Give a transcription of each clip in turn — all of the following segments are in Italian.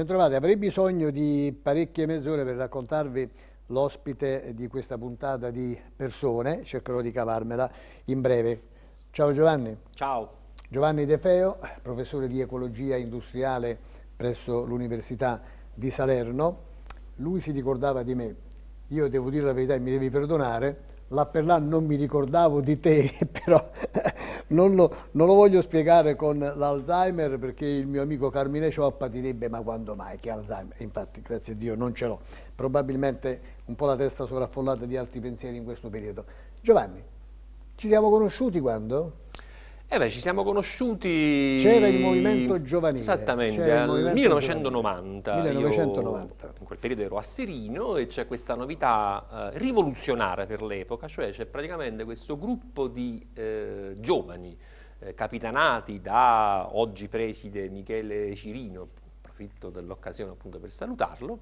Bentrovati, avrei bisogno di parecchie mezz'ore per raccontarvi l'ospite di questa puntata di persone, cercherò di cavarmela in breve. Ciao Giovanni. Ciao. Giovanni De Feo, professore di ecologia industriale presso l'Università di Salerno. Lui si ricordava di me, io devo dire la verità e mi devi perdonare, là per là non mi ricordavo di te, però non lo, non lo voglio spiegare con l'Alzheimer perché il mio amico Carmine Cioppa direbbe ma quando mai che Alzheimer? Infatti grazie a Dio non ce l'ho, probabilmente un po' la testa sovraffollata di altri pensieri in questo periodo. Giovanni, ci siamo conosciuti quando? Eh beh, ci siamo conosciuti... C'era il movimento giovanile. Esattamente, nel 1990. 1990. Io, in quel periodo ero a Serino e c'è questa novità eh, rivoluzionaria per l'epoca, cioè c'è praticamente questo gruppo di eh, giovani eh, capitanati da oggi preside Michele Cirino, approfitto dell'occasione appunto per salutarlo,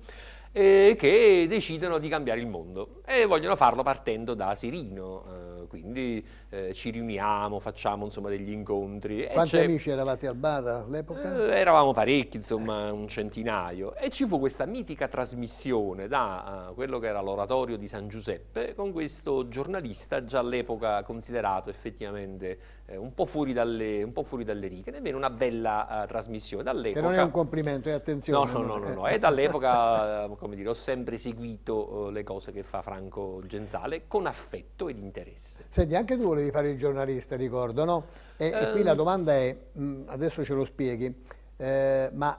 eh, che decidono di cambiare il mondo e vogliono farlo partendo da Serino, eh, quindi eh, ci riuniamo, facciamo insomma, degli incontri. Quanti amici eravate al bar all'epoca? Eh, eravamo parecchi, insomma un centinaio. E ci fu questa mitica trasmissione da uh, quello che era l'oratorio di San Giuseppe con questo giornalista già all'epoca considerato effettivamente eh, un, po dalle, un, po fuori dalle, righe. Nemmeno una bella uh, trasmissione dall'epoca. Che non è un complimento, è attenzione. No, no, no, no, no. dall'epoca, eh, come dire, ho sempre seguito uh, le cose che fa Franco Genzale con affetto ed interesse. Senti, anche tu di fare il giornalista, ricordo, no? E, eh, e qui la eh. domanda è, mh, mm, adesso ce lo spieghi, eh, ma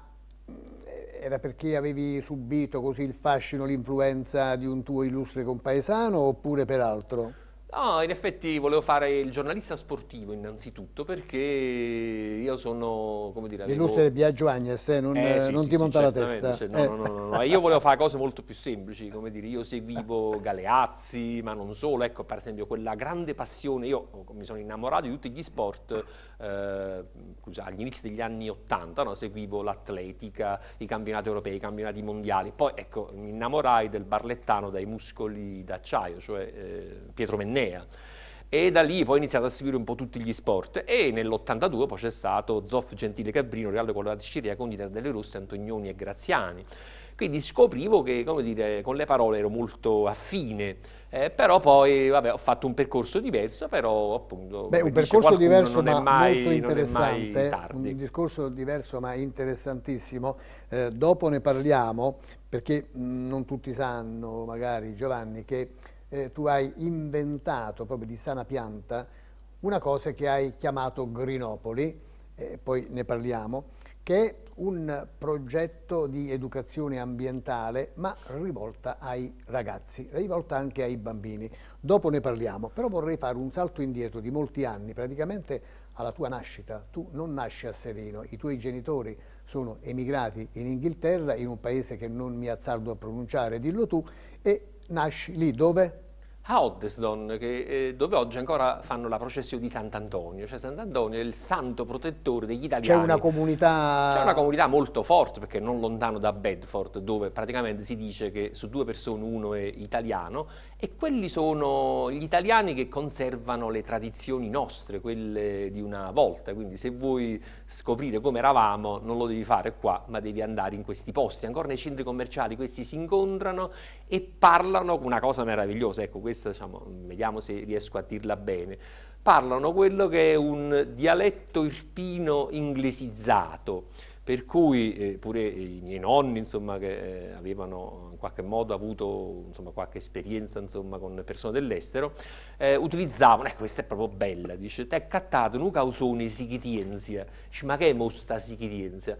mm, era perché avevi subito così il fascino, l'influenza di un tuo illustre compaesano oppure per altro? No, in effetti volevo fare il giornalista sportivo innanzitutto perché io sono, come dire... Avevo... L'illustre Biagio Agnes, eh, non, eh, sì, non sì, ti sì, monta la testa. Se, no, eh. no, no, no, Io volevo fare cose molto più semplici, come dire, io seguivo Galeazzi, ma non solo, ecco per esempio quella grande passione, io oh, mi sono innamorato di tutti gli sport eh, scusate, agli inizi degli anni 80, no? seguivo l'atletica, i campionati europei, i campionati mondiali, poi ecco, mi innamorai del barlettano dai muscoli d'acciaio, cioè eh, Pietro Mennea e da lì poi ho iniziato a seguire un po' tutti gli sport e nell'82 poi c'è stato Zoff, Gentile, Cabrino, Reale Colorati, con Condita delle Rosse, Antonioni e Graziani. Quindi scoprivo che, come dire, con le parole ero molto affine eh, però poi vabbè, ho fatto un percorso diverso, però appunto... Beh, un percorso diverso ma mai, molto interessante, un discorso diverso ma interessantissimo, eh, dopo ne parliamo perché mh, mm, non tutti sanno magari Giovanni che eh, tu hai inventato proprio di sana pianta una cosa che hai chiamato Grinopoli, poi ne parliamo, che è un progetto di educazione ambientale ma rivolta ai ragazzi, rivolta anche ai bambini. Dopo ne parliamo, però vorrei fare un salto indietro di molti anni, praticamente alla tua nascita. Tu non nasci a Sereno, i tuoi genitori sono emigrati in Inghilterra, in un paese che non mi azzardo a pronunciare, dillo tu, e nasci lì dove? a Oddesdon, che, eh, dove oggi ancora fanno la processione di Sant'Antonio, cioè Sant'Antonio è il santo protettore degli italiani. C'è una comunità... C'è una comunità molto forte, perché non lontano da Bedford, dove praticamente si dice che su due persone uno è italiano, e quelli sono gli italiani che conservano le tradizioni nostre, quelle di una volta, quindi se voi scoprire come eravamo, non lo devi fare qua, ma devi andare in questi posti. Ancora nei centri commerciali questi si incontrano e parlano, una cosa meravigliosa, ecco questa diciamo, vediamo se riesco a dirla bene, parlano quello che è un dialetto irpino inglesizzato per cui eh, pure i miei nonni insomma, che eh, avevano in qualche modo avuto insomma, qualche esperienza insomma, con persone dell'estero, eh, utilizzavano, ecco questa è proprio bella, dice, te cattato un causone sichitienzia, dice ma che è mosta sichitienzia?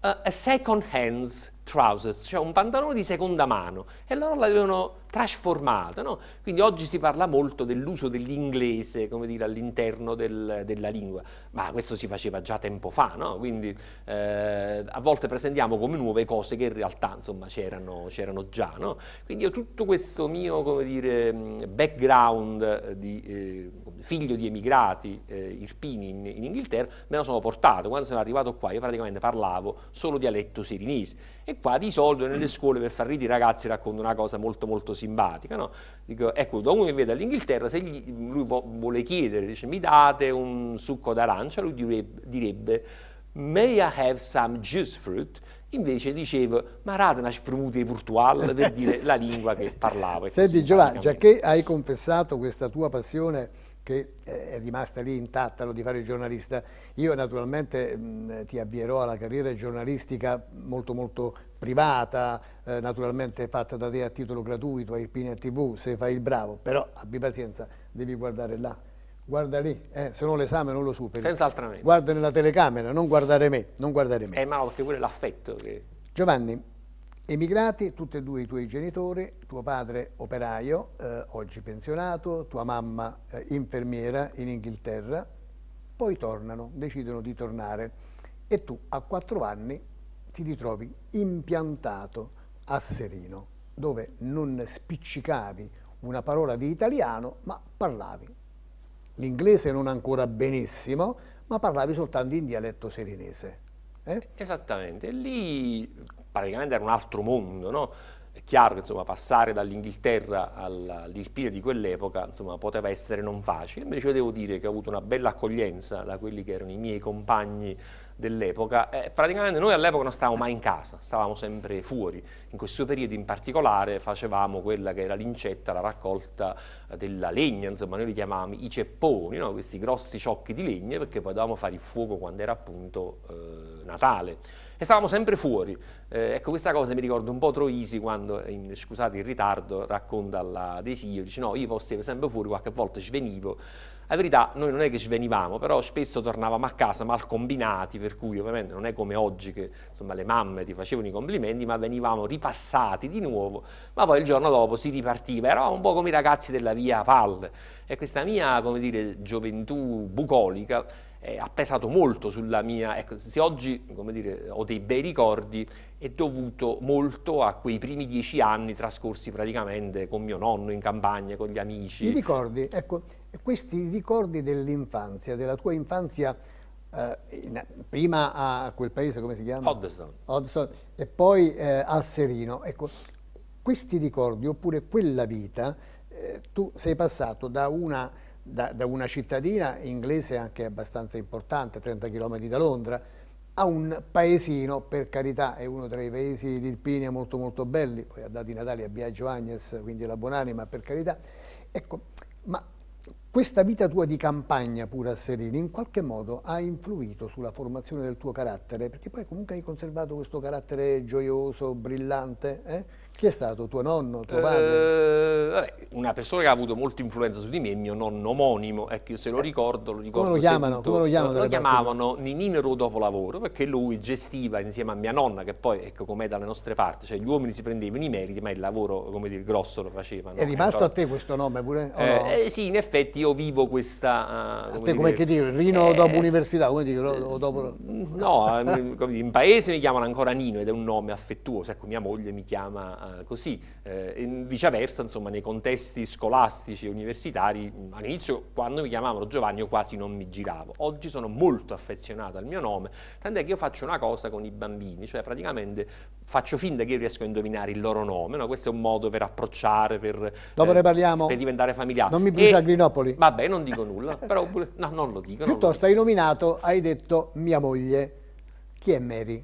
Uh, eh, eh, second hands, trousers, cioè un pantalone di seconda mano, e loro l'avevano trasformato. No? Quindi oggi si parla molto dell'uso dell'inglese, come dire, all'interno del, della lingua, ma questo si faceva già tempo fa, no? quindi eh, a volte presentiamo come nuove cose che in realtà insomma, c'erano, c'erano già. No? Quindi io tutto questo mio come dire, mm, background eh, di eh, figlio di emigrati eh, irpini in, in, Inghilterra me lo sono portato, quando sono arrivato qua io praticamente parlavo solo dialetto serinese, sirinese qua di solito nelle scuole per far ridere i ragazzi racconto una cosa molto molto simpatica, no? Dico, ecco, da uno che viene dall'Inghilterra, se gli, lui vo, vuole chiedere, dice mi date un succo d'arancia, lui direbbe, direbbe may I have some juice fruit? Invece dicevo, ma radena spremute portual per dire la lingua che parlavo. Senti Giovanni, già che hai confessato questa tua passione che eh, è rimasta lì intatta, lo di fare giornalista. Io naturalmente mh, mm, ti avvierò alla carriera giornalistica molto molto privata, eh, naturalmente fatta da te a titolo gratuito, a Irpini a TV, se fai il bravo, però abbi pazienza, devi guardare là. Guarda lì, eh, se no l'esame non lo superi. Senz'altramente. Guarda nella telecamera, non guardare me, non guardare me. Eh, ma perché pure l'affetto che... Giovanni, Emigrati tutti e due i tuoi genitori, tuo padre operaio, eh, oggi pensionato, tua mamma eh, infermiera in Inghilterra, poi tornano, decidono di tornare e tu a quattro anni ti ritrovi impiantato a Serino, dove non spiccicavi una parola di italiano, ma parlavi. L'inglese non ancora benissimo, ma parlavi soltanto in dialetto serinese. Eh? Esattamente, lì praticamente era un altro mondo, no? È chiaro che insomma, passare dall'Inghilterra all'Irpina di quell'epoca poteva essere non facile, invece devo dire che ho avuto una bella accoglienza da quelli che erano i miei compagni dell'epoca, eh, praticamente noi all'epoca non stavamo mai in casa, stavamo sempre fuori, in questo periodo in particolare facevamo quella che era l'incetta, la raccolta della legna, insomma noi li chiamavamo i cepponi, no? questi grossi ciocchi di legna perché potevamo fare il fuoco quando era appunto eh, Natale e stavamo sempre fuori. Eh, ecco, questa cosa mi ricorda un po' Troisi quando, in, scusate il ritardo, racconta alla Desio, dice no, io stavo sempre fuori, qualche volta svenivo. La verità, noi non è che svenivamo, però spesso tornavamo a casa mal combinati, per cui ovviamente non è come oggi che insomma, le mamme ti facevano i complimenti, ma venivamo ripassati di nuovo, ma poi il giorno dopo si ripartiva, eravamo un po' come i ragazzi della via Palle. E questa mia, come dire, gioventù bucolica eh, ha pesato molto sulla mia, ecco, se oggi dire, ho dei bei ricordi è dovuto molto a quei primi dieci anni trascorsi praticamente con mio nonno in campagna, con gli amici. I ricordi, ecco, questi ricordi dell'infanzia, della tua infanzia, eh, in, prima a quel paese come si chiama? Hoddeston. Hoddeston e poi eh, al Serino, ecco, questi ricordi oppure quella vita, eh, tu sei passato da una da, da, una cittadina inglese anche abbastanza importante, 30 km da Londra, a un paesino, per carità, è uno tra i paesi di Irpinia molto molto belli, poi ha dato i Natali a Biagio Agnes, quindi la buonanima, per carità. Ecco, ma questa vita tua di campagna pure a Serini in qualche modo ha influito sulla formazione del tuo carattere, perché poi comunque hai conservato questo carattere gioioso, brillante, eh? Chi è stato? Tuo nonno, tuo padre? Eh, vabbè, una persona che ha avuto molta influenza su di me, mio nonno omonimo, ecco, io se lo eh, ricordo, lo ricordo. Come lo chiamano? Come lo, chiamano lo chiamavano parti? Nininero dopo lavoro, perché lui gestiva insieme a mia nonna, che poi, ecco, com'è dalle nostre parti, cioè gli uomini si prendevano i meriti, ma il lavoro, come dire, grosso lo facevano. È rimasto eh, a te questo nome pure? Eh, no? eh, sì, in effetti io vivo questa... Uh, a te come dire, che dire, Rino eh, dopo università, come eh, dire, dopo... No, in paese mi chiamano ancora Nino ed è un nome affettuoso, ecco, mia moglie mi chiama funziona eh, così. Eh, viceversa, insomma, nei contesti scolastici e universitari, all'inizio quando mi chiamavano Giovanni io quasi non mi giravo. Oggi sono molto affezionato al mio nome, tant'è che io faccio una cosa con i bambini, cioè praticamente faccio finta che io riesco a indovinare il loro nome, no? questo è un modo per approcciare, per, Dopo eh, ne parliamo. per diventare familiare. Non mi brucia e, Grinopoli. Vabbè, non dico nulla, però no, non lo dico. Piuttosto lo dico. hai nominato, hai detto mia moglie. Chi è Mary?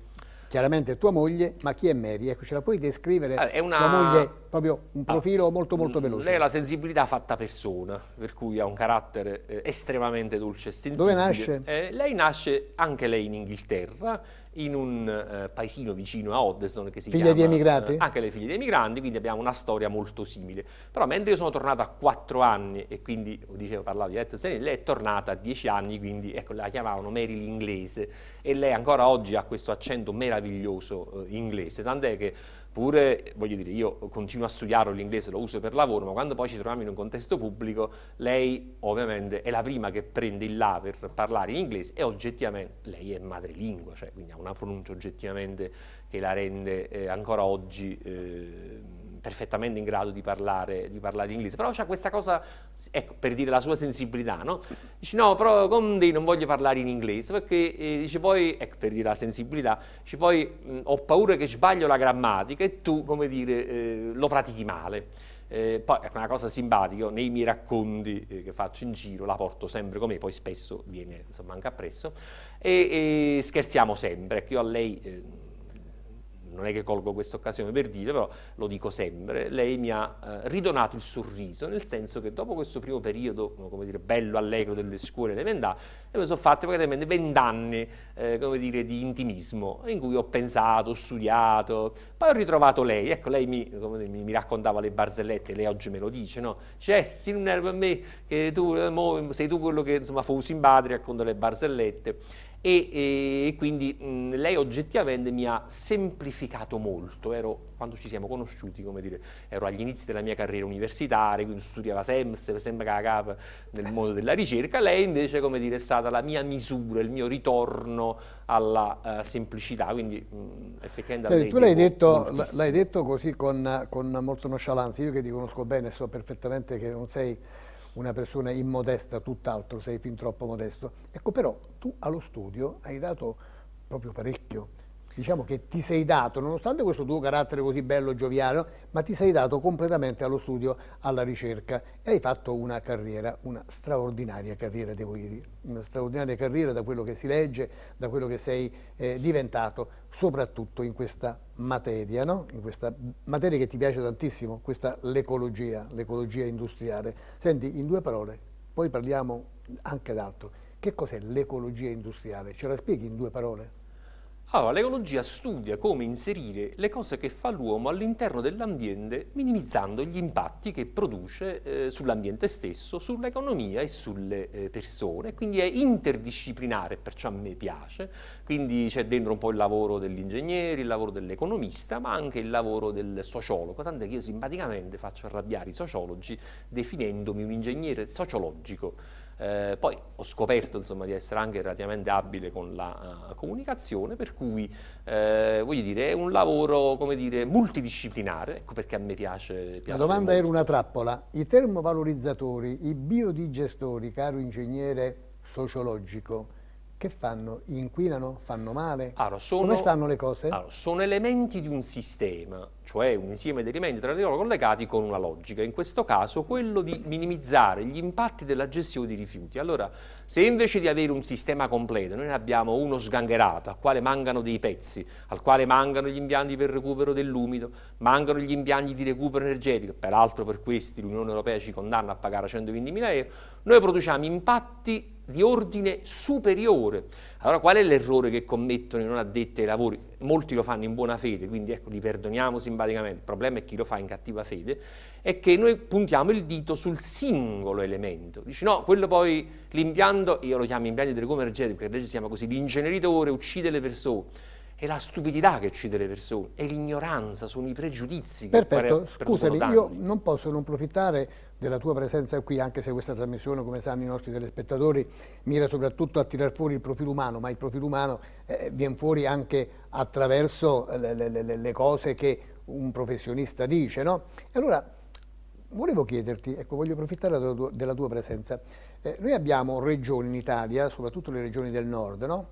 chiaramente tua moglie, ma chi è Mary? Ecco, ce la puoi descrivere? è una tua moglie, proprio un ah, profilo ah, molto molto veloce. Lei ha la sensibilità fatta persona, per cui ha un carattere eh, estremamente dolce e sensibile. Dove nasce? Eh, lei nasce anche lei in Inghilterra, in un uh, paesino vicino a Oddeson che si figlie chiama... Figlie di emigrati? Uh, anche le figlie di emigranti, quindi abbiamo una storia molto simile. Però mentre io sono tornata a 4 anni e quindi, dicevo, parlavo di Etta Senelli, lei è tornata a 10 anni, quindi ecco, la chiamavano Mary l'inglese e lei ancora oggi ha questo accento meraviglioso uh, inglese, tant'è che Pure, voglio dire, io continuo a studiare l'inglese, lo uso per lavoro, ma quando poi ci troviamo in un contesto pubblico, lei ovviamente è la prima che prende il là per parlare in inglese e oggettivamente lei è madrelingua, cioè quindi ha una pronuncia oggettivamente che la rende eh, ancora oggi... Eh, perfettamente in grado di parlare, di parlare inglese, però c'ha questa cosa, ecco, per dire la sua sensibilità, no? Dice no, però Conde non voglio parlare in inglese, perché eh, dice poi, ecco, per dire la sensibilità, dice poi mh, ho paura che sbaglio la grammatica e tu, come dire, eh, lo pratichi male. Eh, poi è ecco, una cosa simpatica, nei miei racconti eh, che faccio in giro la porto sempre con me, poi spesso viene insomma, anche appresso e, e scherziamo sempre, ecco, io a lei eh, non è che colgo questa occasione per dire, però lo dico sempre, lei mi ha eh, ridonato il sorriso, nel senso che dopo questo primo periodo, come dire, bello allegro delle scuole elementari, mi sono fatte praticamente vent'anni, eh, come dire, di intimismo, in cui ho pensato, ho studiato, poi ho ritrovato lei, ecco, lei mi, dire, mi, mi raccontava le barzellette, lei oggi me lo dice, no? Cioè, si non era per me, che tu, eh, sei tu quello che, insomma, fusi in patria, racconta le barzellette, e, e quindi mh, lei oggettivamente mi ha semplificato molto, ero, quando ci siamo conosciuti, come dire, ero agli inizi della mia carriera universitaria, quindi studiava SEMS, sembra la capa nel eh. mondo della ricerca, lei invece come dire, è stata la mia misura, il mio ritorno alla uh, semplicità, quindi mh, effettivamente... Sì, tu l'hai detto, detto, così con, con molto nonchalance, io che ti conosco bene so perfettamente che non sei una persona immodesta, tutt'altro, sei fin troppo modesto. Ecco, però tu allo studio hai dato proprio parecchio, diciamo che ti sei dato, nonostante questo tuo carattere così bello, e gioviale, ma ti sei dato completamente allo studio, alla ricerca e hai fatto una carriera, una straordinaria carriera, devo dire, una straordinaria carriera da quello che si legge, da quello che sei eh, diventato, soprattutto in questa materia, no? in questa materia che ti piace tantissimo, questa l'ecologia, l'ecologia industriale. Senti, in due parole, poi parliamo anche d'altro. Che cos'è l'ecologia industriale? Ce la spieghi in due parole? Allora, l'ecologia studia come inserire le cose che fa l'uomo all'interno dell'ambiente minimizzando gli impatti che produce eh, sull'ambiente stesso, sull'economia e sulle eh, persone, quindi è interdisciplinare, perciò a me piace, quindi c'è dentro un po' il lavoro dell'ingegnere, il lavoro dell'economista, ma anche il lavoro del sociologo, tant'è che io simpaticamente faccio arrabbiare i sociologi definendomi un ingegnere sociologico eh, poi ho scoperto insomma, di essere anche relativamente abile con la uh, comunicazione, per cui eh, voglio dire, è un lavoro come dire, multidisciplinare, ecco perché a me piace. piace la domanda molto. era una trappola. I termovalorizzatori, i biodigestori, caro ingegnere sociologico, che fanno? Inquinano? Fanno male? Allora, sono, Come stanno le cose? Allora, sono elementi di un sistema cioè un insieme di elementi tra di loro collegati con una logica, in questo caso quello di minimizzare gli impatti della gestione dei rifiuti. Allora, se invece di avere un sistema completo, noi ne abbiamo uno sgangherato, al quale mancano dei pezzi, al quale mancano gli impianti per recupero dell'umido, mancano gli impianti di recupero energetico, peraltro per questi l'Unione Europea ci condanna a pagare 120.000 euro, noi produciamo impatti di ordine superiore. Allora qual è l'errore che commettono i non addetti ai lavori? Molti lo fanno in buona fede, quindi ecco, li perdoniamo se simpaticamente, il problema è chi lo fa in cattiva fede, è che noi puntiamo il dito sul singolo elemento. Dici no, quello poi l'impianto, io lo chiamo impianto di recupero energetico, perché legge si chiama così, l'ingeneritore uccide le persone. È la stupidità che uccide le persone, è l'ignoranza, sono i pregiudizi Perfetto. che Perfetto, scusami, danni. io non posso non approfittare della tua presenza qui, anche se questa trasmissione, come sanno i nostri telespettatori, mira soprattutto a tirar fuori il profilo umano, ma il profilo umano eh, viene fuori anche attraverso le, le, le cose che un professionista dice, no? E allora volevo chiederti, ecco, voglio approfittare della tua, della tua presenza, eh, noi abbiamo regioni in Italia, soprattutto le regioni del nord, no?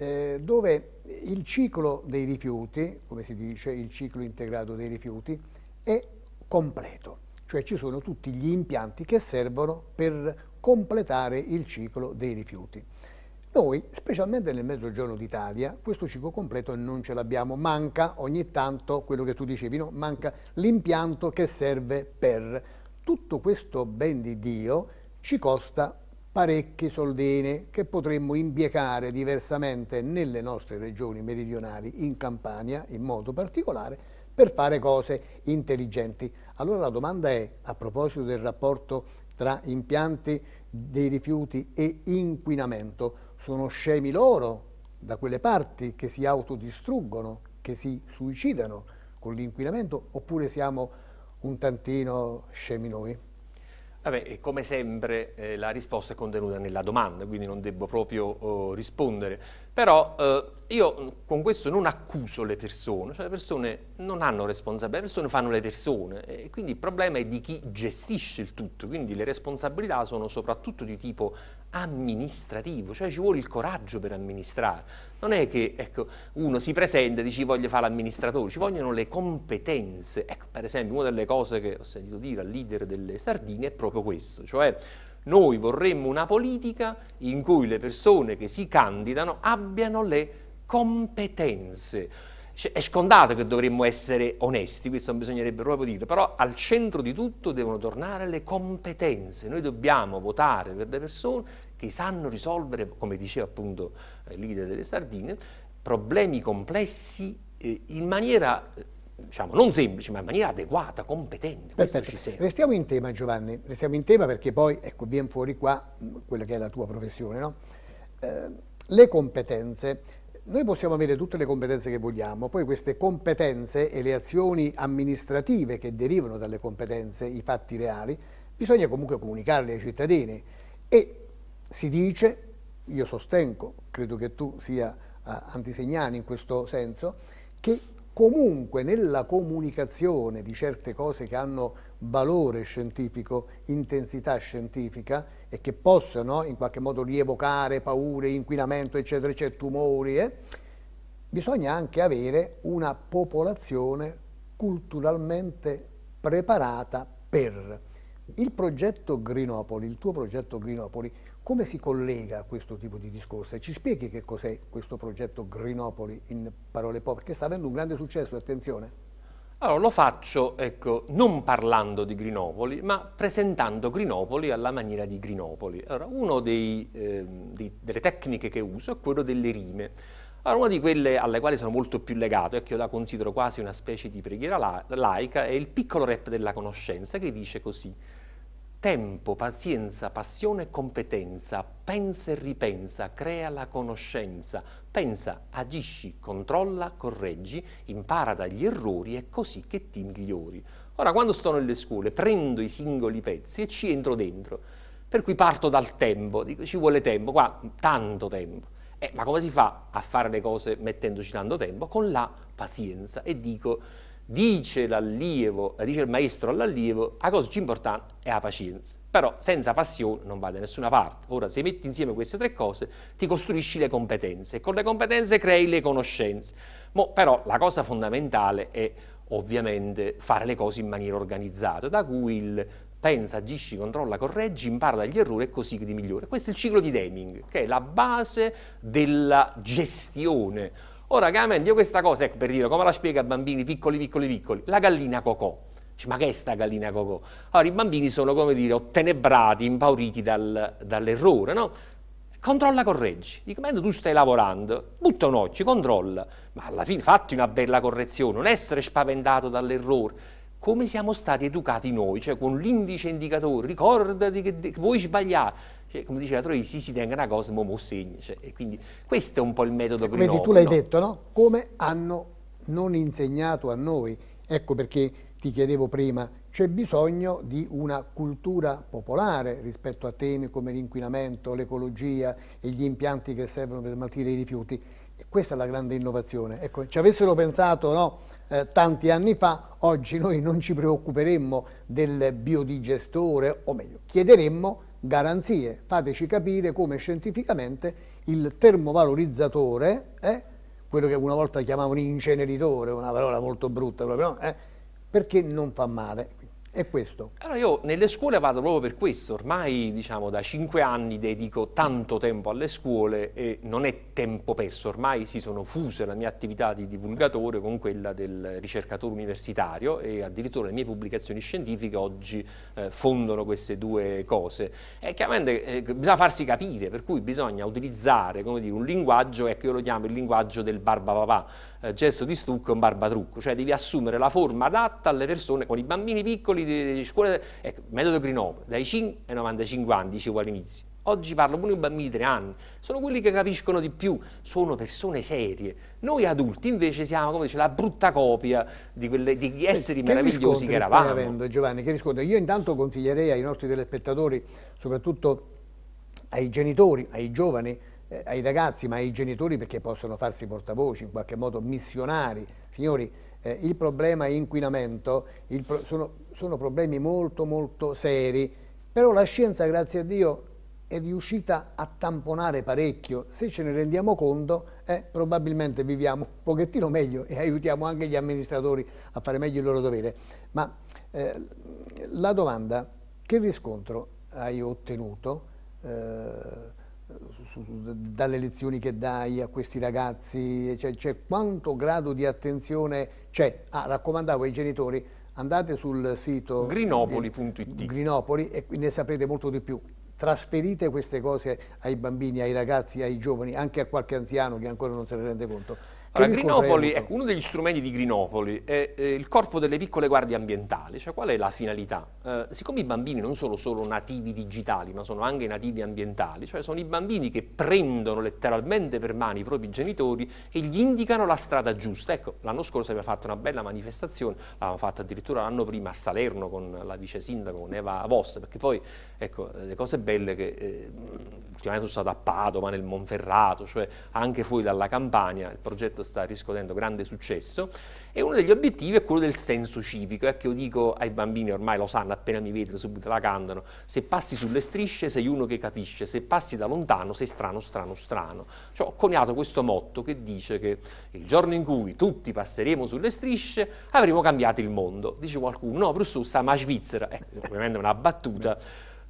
Eh, dove il ciclo dei rifiuti, come si dice, il ciclo integrato dei rifiuti, è completo, cioè ci sono tutti gli impianti che servono per completare il ciclo dei rifiuti. Noi, specialmente nel mezzogiorno d'Italia, questo ciclo completo non ce l'abbiamo, manca ogni tanto quello che tu dicevi, no? manca l'impianto che serve per tutto questo ben di Dio ci costa parecchi soldini che potremmo impiegare diversamente nelle nostre regioni meridionali, in Campania in modo particolare, per fare cose intelligenti. Allora la domanda è, a proposito del rapporto tra impianti dei rifiuti e inquinamento, sono scemi loro da quelle parti che si autodistruggono, che si suicidano con l'inquinamento, oppure siamo un tantino scemi noi? Vabbè, come sempre eh, la risposta è contenuta nella domanda, quindi non devo proprio oh, rispondere. Però eh, io mm, con questo non accuso le persone, cioè le persone non hanno responsabilità, le persone fanno le persone e quindi il problema è di chi gestisce il tutto, quindi le responsabilità sono soprattutto di tipo amministrativo, cioè ci vuole il coraggio per amministrare, non è che ecco, uno si presenta e dice voglio fare l'amministratore, ci vogliono le competenze, ecco per esempio una delle cose che ho sentito dire al leader delle Sardine è proprio questo, cioè noi vorremmo una politica in cui le persone che si candidano abbiano le competenze. Cioè, è scontato che dovremmo essere onesti, questo non bisognerebbe proprio dire, però al centro di tutto devono tornare le competenze. Noi dobbiamo votare per le persone che sanno risolvere, come diceva appunto eh, il leader delle Sardine, problemi complessi eh, in maniera eh, diciamo, non semplice, ma in maniera adeguata, competente. Restiamo in tema Giovanni, restiamo in tema perché poi, ecco, viene fuori qua mm, quella che è la tua professione, no? eh, le competenze, noi possiamo avere tutte le competenze che vogliamo, poi queste competenze e le azioni amministrative che derivano dalle competenze, i fatti reali, bisogna comunque comunicarle ai cittadini e si dice, io sostengo, credo che tu sia uh, eh, antisegnani in questo senso, che comunque nella comunicazione di certe cose che hanno valore scientifico, intensità scientifica e che possono in qualche modo rievocare paure, inquinamento, eccetera, eccetera, tumori, eh, bisogna anche avere una popolazione culturalmente preparata per. Il progetto Grinopoli, il tuo progetto Grinopoli, come si collega a questo tipo di discorso? E ci spieghi che cos'è questo progetto Grinopoli in parole povere, che sta avendo un grande successo, attenzione. Allora lo faccio, ecco, non parlando di Grinopoli, ma presentando Grinopoli alla maniera di Grinopoli. Allora, una eh, delle tecniche che uso è quella delle rime. Allora, una di quelle alle quali sono molto più legato e che io la considero quasi una specie di preghiera la laica è il piccolo rap della conoscenza che dice così Tempo, pazienza, passione, competenza, pensa e ripensa, crea la conoscenza, pensa, agisci, controlla, correggi, impara dagli errori, è così che ti migliori. Ora, quando sto nelle scuole, prendo i singoli pezzi e ci entro dentro, per cui parto dal tempo, dico ci vuole tempo, qua tanto tempo. Eh, ma come si fa a fare le cose mettendoci tanto tempo? Con la pazienza e dico dice l'allievo, dice il maestro all'allievo, la cosa più importante è la pazienza. Però senza passione non va da nessuna parte. Ora, se metti insieme queste tre cose, ti costruisci le competenze e con le competenze crei le conoscenze. Mo, però la cosa fondamentale è ovviamente fare le cose in maniera organizzata, da cui il pensa, agisci, controlla, correggi, impara dagli errori e così di migliore. Questo è il ciclo di Deming, che è la base della gestione Ora, chiaramente, io questa cosa, ecco, per dire, come la spiega ai bambini piccoli, piccoli, piccoli? La gallina cocò. Dice, ma che è sta gallina cocò? Allora, i bambini sono, come dire, ottenebrati, impauriti dal, dall'errore, no? Controlla, correggi. Dico, mentre tu stai lavorando, butta un occhio, controlla. Ma alla fine fatti una bella correzione, non essere spaventato dall'errore come siamo stati educati noi, cioè con l'indice indicatore, ricordati che vuoi sbagliare. Cioè, come diceva Troisi, si tenga una cosa, mo mo segna. Cioè, quindi questo è un po' il metodo grinovo. Quindi tu l'hai no? detto, no? Come hanno non insegnato a noi. Ecco perché ti chiedevo prima, c'è bisogno di una cultura popolare rispetto a temi come l'inquinamento, l'ecologia e gli impianti che servono per smaltire i rifiuti. E questa è la grande innovazione. Ecco, ci avessero pensato no, eh, tanti anni fa, oggi noi non ci preoccuperemmo del biodigestore, o meglio, chiederemmo garanzie. Fateci capire come scientificamente il termovalorizzatore, eh, quello che una volta chiamavano inceneritore, una parola molto brutta proprio, eh, perché non fa male è questo. Allora io nelle scuole vado proprio per questo, ormai diciamo da cinque anni dedico tanto tempo alle scuole e non è tempo perso, ormai si sono fuse la mia attività di divulgatore con quella del ricercatore universitario e addirittura le mie pubblicazioni scientifiche oggi eh, fondono queste due cose. E chiaramente eh, bisogna farsi capire, per cui bisogna utilizzare dire, un linguaggio, ecco io lo chiamo il linguaggio del barbapapà, eh, gesto di stucco e un barbatrucco, cioè devi assumere la forma adatta alle persone, con i bambini piccoli di, di scuole, ecco, metodo Grinoble, dai 5 ai 95 anni, dicevo all'inizio. Oggi parlo pure di bambini di 3 anni, sono quelli che capiscono di più, sono persone serie. Noi adulti invece siamo, come dice, la brutta copia di, quelle, di eh, esseri che meravigliosi che eravamo. Stai avendo, Giovanni, che riscontri? Io intanto consiglierei ai nostri telespettatori, soprattutto ai genitori, ai giovani, eh, ai ragazzi ma ai genitori perché possono farsi portavoci, in qualche modo missionari. Signori, eh, il problema è inquinamento, il pro sono, sono problemi molto molto seri, però la scienza, grazie a Dio, è riuscita a tamponare parecchio. Se ce ne rendiamo conto, eh, probabilmente viviamo un pochettino meglio e aiutiamo anche gli amministratori a fare meglio il loro dovere. Ma eh, la domanda, che riscontro hai ottenuto eh, su, dalle lezioni che dai a questi ragazzi, cioè, cioè, quanto grado di attenzione c'è? Ah, raccomandavo ai genitori, andate sul sito grinopoli.it Grinopoli e ne saprete molto di più. Trasferite queste cose ai bambini, ai ragazzi, ai giovani, anche a qualche anziano che ancora non se ne rende conto. Allora, Grinopoli, ecco, uno degli strumenti di Grinopoli è, è il corpo delle piccole guardie ambientali, cioè qual è la finalità? Eh, siccome i bambini non sono solo nativi digitali, ma sono anche nativi ambientali, cioè sono i bambini che prendono letteralmente per mano i propri genitori e gli indicano la strada giusta. Ecco, l'anno scorso abbiamo fatto una bella manifestazione, l'avevamo fatta addirittura l'anno prima a Salerno con la vice sindaco, con Eva Voss, perché poi, ecco, eh, le cose belle che eh, ultimamente sono stato a Padova, nel Monferrato, cioè anche fuori dalla Campania, il progetto sta riscuotendo grande successo e uno degli obiettivi è quello del senso civico, è ecco, che io dico ai bambini ormai lo sanno, appena mi vedono subito la cantano, se passi sulle strisce sei uno che capisce, se passi da lontano sei strano, strano, strano. Cioè, ho coniato questo motto che dice che il giorno in cui tutti passeremo sulle strisce avremo cambiato il mondo. Dice qualcuno, no, Rousseau sta a Svizzera, eh, ovviamente è una battuta.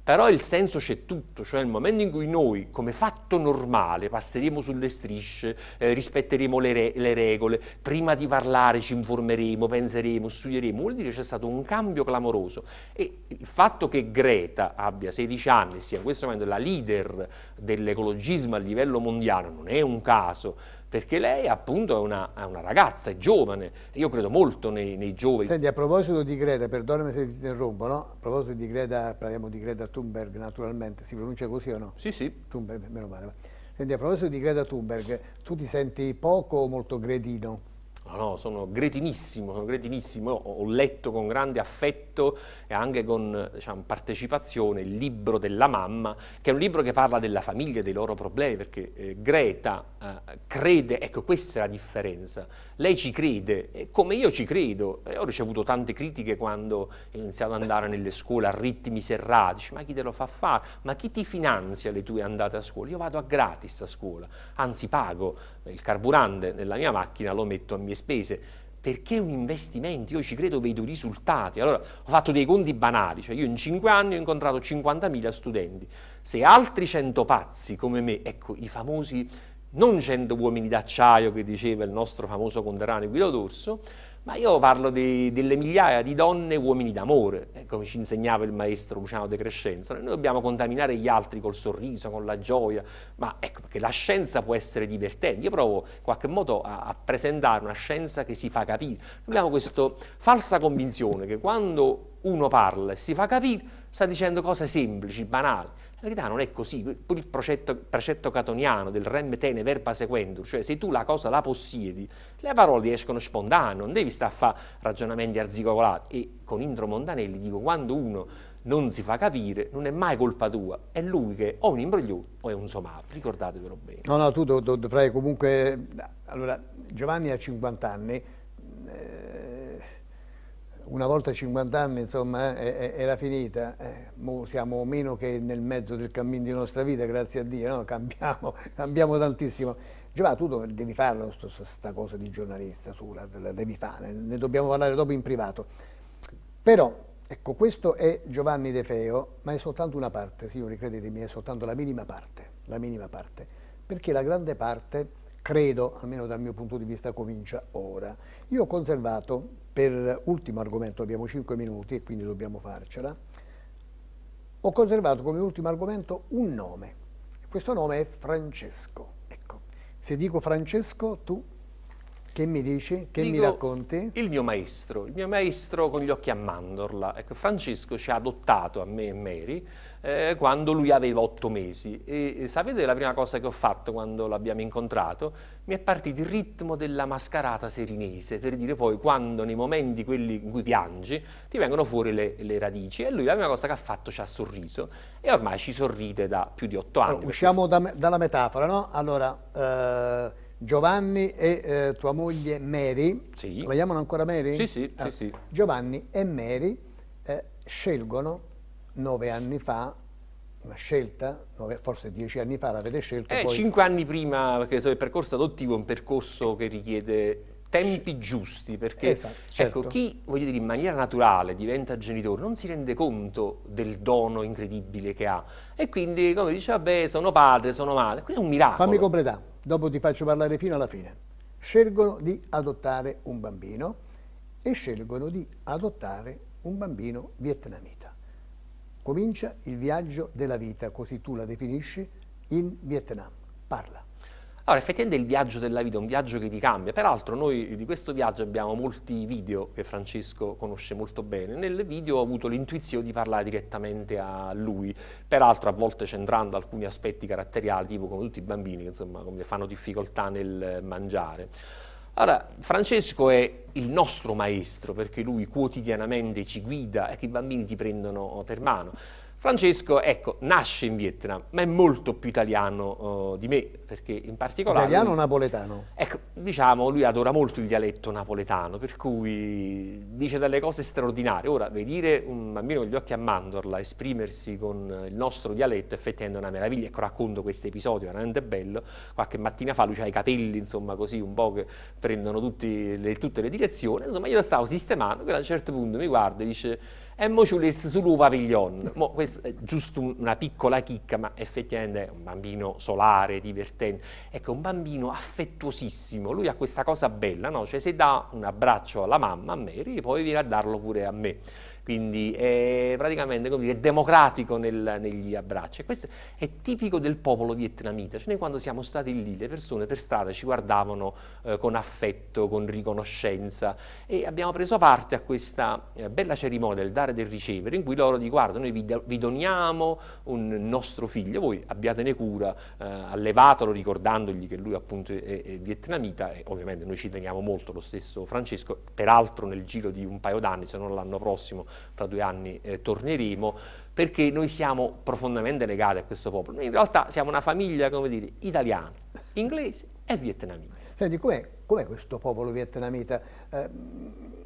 Però il senso c'è tutto, cioè nel momento in cui noi, come fatto normale, passeremo sulle strisce, eh, rispetteremo le, re- le, regole, prima di parlare ci informeremo, penseremo, studieremo, vuol dire che c'è stato un cambio clamoroso. E il fatto che Greta abbia 16 anni, e sia in questo momento la leader dell'ecologismo a livello mondiale, non è un caso perché lei appunto è una, è una, ragazza, è giovane, io credo molto nei, nei giovani. Senti, a proposito di Greta, perdonami se ti interrompo, no? A proposito di Greta, parliamo di Greta Thunberg naturalmente, si pronuncia così o no? Sì, sì. Thunberg, meno male. Senti, a proposito di Greta Thunberg, tu ti senti poco o molto gredino? Ma no, sono gretinissimo, sono gretinissimo. Io ho letto con grande affetto e anche con diciamo, partecipazione il libro della mamma, che è un libro che parla della famiglia e dei loro problemi, perché eh, Greta eh, crede, ecco questa è la differenza, lei ci crede, come io ci credo. E ho ricevuto tante critiche quando ho iniziato ad andare nelle scuole a ritmi serrati, ma chi te lo fa fare? Ma chi ti finanzia le tue andate a scuola? Io vado a gratis a scuola, anzi pago il carburante nella mia macchina lo metto a mie spese, perché è un investimento, io ci credo, vedo i risultati. Allora ho fatto dei conti banali, cioè io in 5 anni ho incontrato 50.000 studenti, se altri 100 pazzi come me, ecco i famosi non 100 uomini d'acciaio che diceva il nostro famoso conterraneo Guido Dorso, ma io parlo di, delle migliaia di donne e uomini d'amore, eh, come ci insegnava il maestro Luciano De Crescenzo. Noi dobbiamo contaminare gli altri col sorriso, con la gioia, ma ecco perché la scienza può essere divertente. Io provo in qualche modo a, a presentare una scienza che si fa capire. abbiamo questa falsa convinzione che quando uno parla e si fa capire sta dicendo cose semplici, banali. La verità non è così, pure il precetto, precetto catoniano del rem tene verba sequendur, cioè se tu la cosa la possiedi, le parole escono spontanee, non devi stare a fare ragionamenti arzigogolati. E con Indro Montanelli dico, quando uno non si fa capire, non è mai colpa tua, è lui che o un imbroglione o è un somaro, ricordatevelo bene. No, no, tu do, do, dovrai comunque... Allora, Giovanni ha 50 anni, eh, una volta 50 anni insomma eh, eh, era finita, eh, siamo meno che nel mezzo del cammino di nostra vita, grazie a Dio, no? cambiamo, cambiamo tantissimo. Giovanni, tu devi farla questa cosa di giornalista, su, la, la, devi fare, ne dobbiamo parlare dopo in privato. Però, ecco, questo è Giovanni De Feo, ma è soltanto una parte, signori, credetemi, è soltanto la minima parte, la minima parte, perché la grande parte, credo, almeno dal mio punto di vista, comincia ora. Io ho conservato, per ultimo argomento, abbiamo 5 minuti e quindi dobbiamo farcela, ho conservato come ultimo argomento un nome. Questo nome è Francesco. Ecco, se dico Francesco, tu che mi dici? Che Dico, mi racconti? Il mio maestro, il mio maestro con gli occhi a mandorla. Ecco, Francesco ci ha adottato a me e Mary eh, quando lui aveva otto mesi e, e sapete la prima cosa che ho fatto quando l'abbiamo incontrato? Mi è partito il ritmo della mascherata serinese per dire poi quando nei momenti quelli in cui piangi ti vengono fuori le, le radici e lui la prima cosa che ha fatto ci ha sorriso e ormai ci sorride da più di otto anni. Allora, usciamo da dalla metafora, no? Allora... Eh Giovanni e eh, tua moglie Mary, sì. la chiamano ancora Mary? Sì, sì, ah, sì, sì. Giovanni e Mary eh, scelgono nove anni fa, una scelta, nove, forse dieci anni fa l'avete scelto. Eh, poi... Cinque anni prima, perché so, il percorso adottivo è un percorso che richiede tempi giusti, perché esatto, ecco, certo. ecco, chi dire, in maniera naturale diventa genitore non si rende conto del dono incredibile che ha e quindi come dice, vabbè sono padre, sono madre, quindi è un miracolo. Fammi completare dopo ti faccio parlare fino alla fine, scelgono di adottare un bambino e scelgono di adottare un bambino vietnamita. Comincia il viaggio della vita, così tu la definisci, in Vietnam. Parla. Allora, effettivamente il viaggio della vita è un viaggio che ti cambia. Peraltro noi di questo viaggio abbiamo molti video che Francesco conosce molto bene. Nel video ho avuto l'intuizione di parlare direttamente a lui, peraltro a volte centrando alcuni aspetti caratteriali, tipo come tutti i bambini che insomma, fanno difficoltà nel mangiare. Allora, Francesco è il nostro maestro perché lui quotidianamente ci guida e che i bambini ti prendono per mano. Francesco, ecco, nasce in Vietnam, ma è molto più italiano uh, di me, perché in particolare... Italiano o napoletano? Ecco, diciamo, lui adora molto il dialetto napoletano, per cui dice delle cose straordinarie. Ora, vedere un bambino con gli occhi a mandorla esprimersi con il nostro dialetto effettivamente è una meraviglia. Ecco, racconto questo episodio, veramente bello. Qualche mattina fa lui ha i capelli, insomma, così un po' che prendono le, tutte le direzioni. Insomma, io lo stavo sistemando, che a un certo punto mi guarda e dice e mo ci volesse solo un pavilion. Mo, questa è eh, giusto una piccola chicca, ma effettivamente è un bambino solare, divertente. Ecco, un bambino affettuosissimo, lui ha questa cosa bella, no? Cioè se dà un abbraccio alla mamma, a Mary, poi viene a darlo pure a me quindi è praticamente come dire, democratico nel, negli abbracci. questo è tipico del popolo vietnamita, cioè noi quando siamo stati lì le persone per strada ci guardavano eh, con affetto, con riconoscenza e abbiamo preso parte a questa eh, bella cerimonia del dare e del ricevere in cui loro dicono guarda noi vi, vi, doniamo un nostro figlio, voi abbiatene cura, eh, allevatelo ricordandogli che lui appunto è, è vietnamita e ovviamente noi ci teniamo molto lo stesso Francesco, peraltro nel giro di un paio d'anni, se non l'anno prossimo, fra due anni eh, torneremo, perché noi siamo profondamente legati a questo popolo. Noi in realtà siamo una famiglia, come dire, italiana, inglese e vietnamita. Senti, com'è, com questo popolo vietnamita? Eh,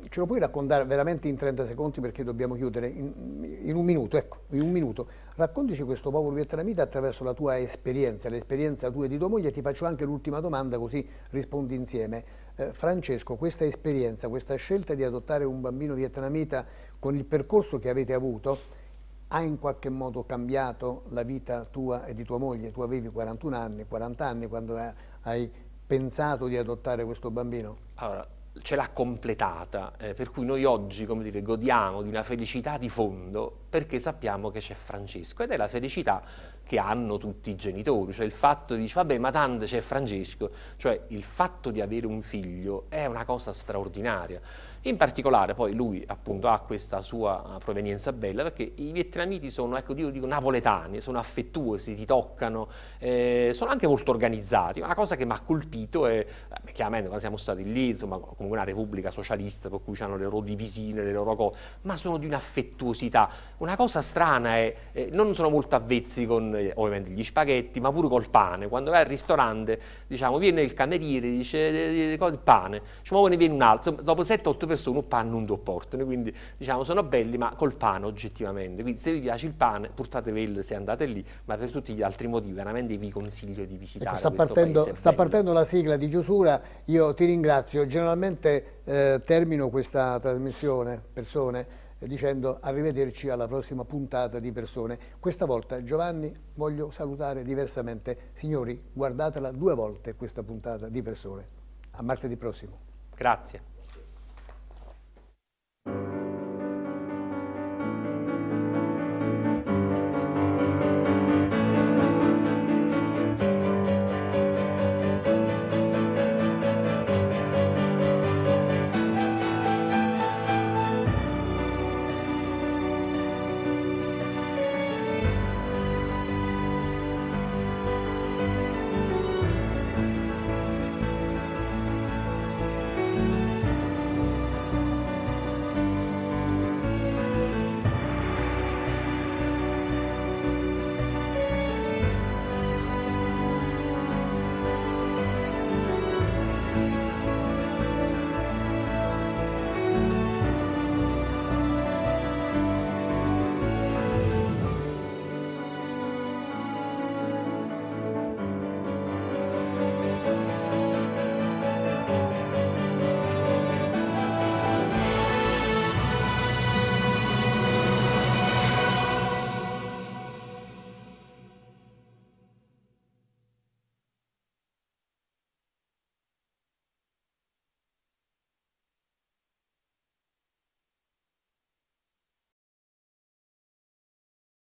ce lo puoi raccontare veramente in 30 secondi perché dobbiamo chiudere, in, in un minuto, ecco, in un minuto. Raccontaci questo popolo vietnamita attraverso la tua esperienza, l'esperienza tua e di tua moglie, ti faccio anche l'ultima domanda così rispondi insieme. Eh, Francesco, questa esperienza, questa scelta di adottare un bambino vietnamita con il percorso che avete avuto, ha in qualche modo cambiato la vita tua e di tua moglie? Tu avevi 41 anni, 40 anni quando eh, hai pensato di adottare questo bambino? Allora, ce l'ha completata, eh, per cui noi oggi, come dire, godiamo di una felicità di fondo perché sappiamo che c'è Francesco ed è la felicità che hanno tutti i genitori, cioè il fatto di, dire vabbè ma tanto c'è Francesco, cioè il fatto di avere un figlio è una cosa straordinaria. In particolare poi lui appunto ha questa sua ah, provenienza bella perché i vietnamiti sono, ecco io dico napoletani, sono affettuosi, ti toccano, eh, sono anche molto organizzati. Una cosa che mi ha colpito è, beh, chiaramente quando siamo stati lì, insomma comunque una repubblica socialista per cui hanno le loro divisine, le loro cose, ma sono di un'affettuosità. Una cosa strana è, eh, non sono molto avvezzi con eh, ovviamente gli spaghetti, ma pure col pane. Quando vai al ristorante, diciamo, viene il cameriere, dice il eh, eh, pane, diciamo, poi ne viene un altro. Dopo 7-8 persone un pane non lo portano, quindi diciamo sono belli, ma col pane oggettivamente. Quindi se vi piace il pane, portatevi se andate lì, ma per tutti gli altri motivi veramente vi consiglio di visitare. Ecco, sta partendo, sta partendo la sigla di chiusura, io ti ringrazio. Generalmente eh, termino questa trasmissione, persone eh, dicendo arrivederci alla prossima puntata di persone. Questa volta Giovanni voglio salutare diversamente. Signori, guardatela due volte questa puntata di persone. A martedì prossimo. Grazie.